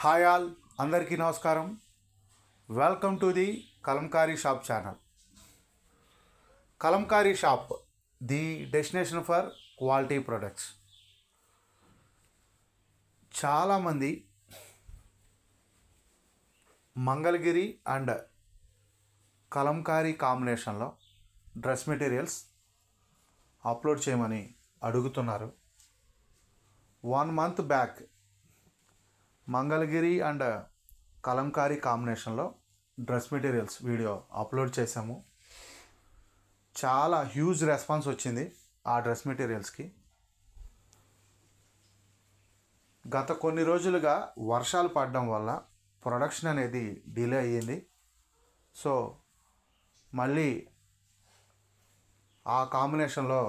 hi all అందరికీ నమస్కారం welcome to the Kalamkari shop channel Kalamkari shop the destination for quality products చాలామంది Mangalagiri and Kalamkari కాంబినేషన్లో dress materials upload చేయమని అడుగుతున్నారు one month back Mangalagiri and Kalamkari కాంబినేషన్లో డ్రెస్ మెటీరియల్స్ వీడియో అప్లోడ్ చేసాము చాలా హ్యూజ్ రెస్పాన్స్ వచ్చింది ఆ డ్రెస్ మెటీరియల్స్కి గత కొన్ని రోజులుగా వర్షాలు పడడం వల్ల ప్రొడక్షన్ అనేది డిలే అయ్యింది సో మళ్ళీ ఆ కాంబినేషన్లో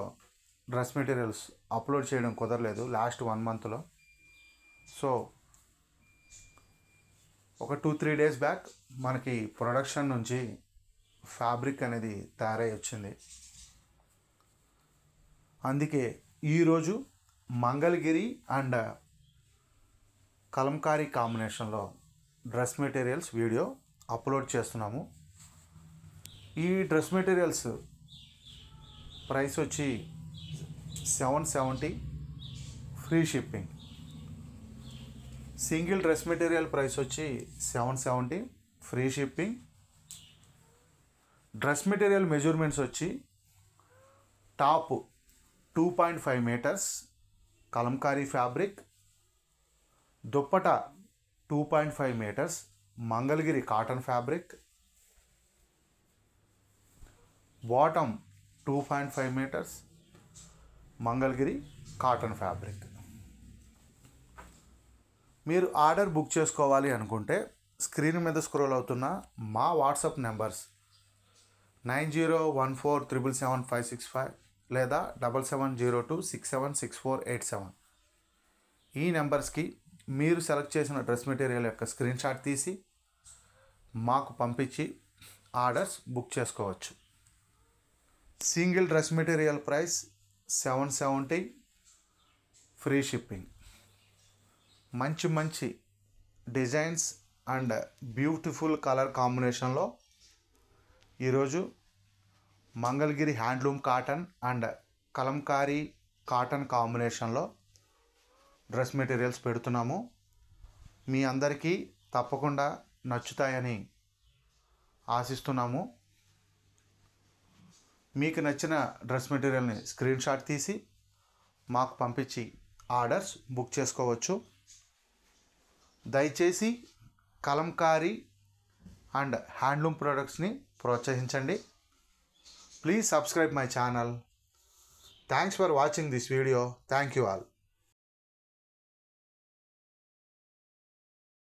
డ్రెస్ మెటీరియల్స్ అప్లోడ్ చేయడం కుదరలేదు లాస్ట్ వన్ మంత్లో సో ఒక టూ త్రీ డేస్ బ్యాక్ మనకి ప్రొడక్షన్ నుంచి ఫ్యాబ్రిక్ అనేది తయారై వచ్చింది అందుకే ఈరోజు మంగళగిరి అండ్ కలంకారీ కాంబినేషన్లో డ్రెస్ మెటీరియల్స్ వీడియో అప్లోడ్ చేస్తున్నాము ఈ డ్రెస్ మెటీరియల్స్ ప్రైస్ వచ్చి seven seventy free shipping single dress material price వచ్చి seven seventy free shipping dress material measurements వచ్చి top two point five metres Kalamkari fabric dupatta two point five metres Mangalagiri cotton fabric bottom two point five metres Mangalagiri cotton fabric మీరు order book చేసుకోవాలి అనుకుంటే screen మీద scroll అవుతున్న మా WhatsApp numbers nine zero one four triple seven five six five లేదా double seven zero two six seven six four eight seven ఈ నెంబర్స్కి మీరు సెలెక్ట్ చేసిన డ్రెస్ మెటీరియల్ యొక్క స్క్రీన్ షాట్ తీసి మాకు పంపించి ఆర్డర్స్ బుక్ చేసుకోవచ్చు single dress material price seven seventy free shipping మంచి మంచి డిజైన్స్ అండ్ బ్యూటిఫుల్ కలర్ కాంబినేషన్లో ఈరోజు Mangalagiri handloom cotton and Kalamkari cotton కాంబినేషన్లో డ్రెస్ మెటీరియల్స్ పెడుతున్నాము మీ అందరికీ తప్పకుండా నచ్చుతాయని ఆశిస్తున్నాము మీకు నచ్చిన డ్రెస్ మెటీరియల్ని స్క్రీన్షాట్ తీసి మాకు పంపించి ఆర్డర్స్ బుక్ చేసుకోవచ్చు దయచేసి కలంకారీ అండ్ హ్యాండ్లూమ్ ప్రొడక్ట్స్ని ప్రోత్సహించండి please subscribe my channel thanks for watching this video thank you all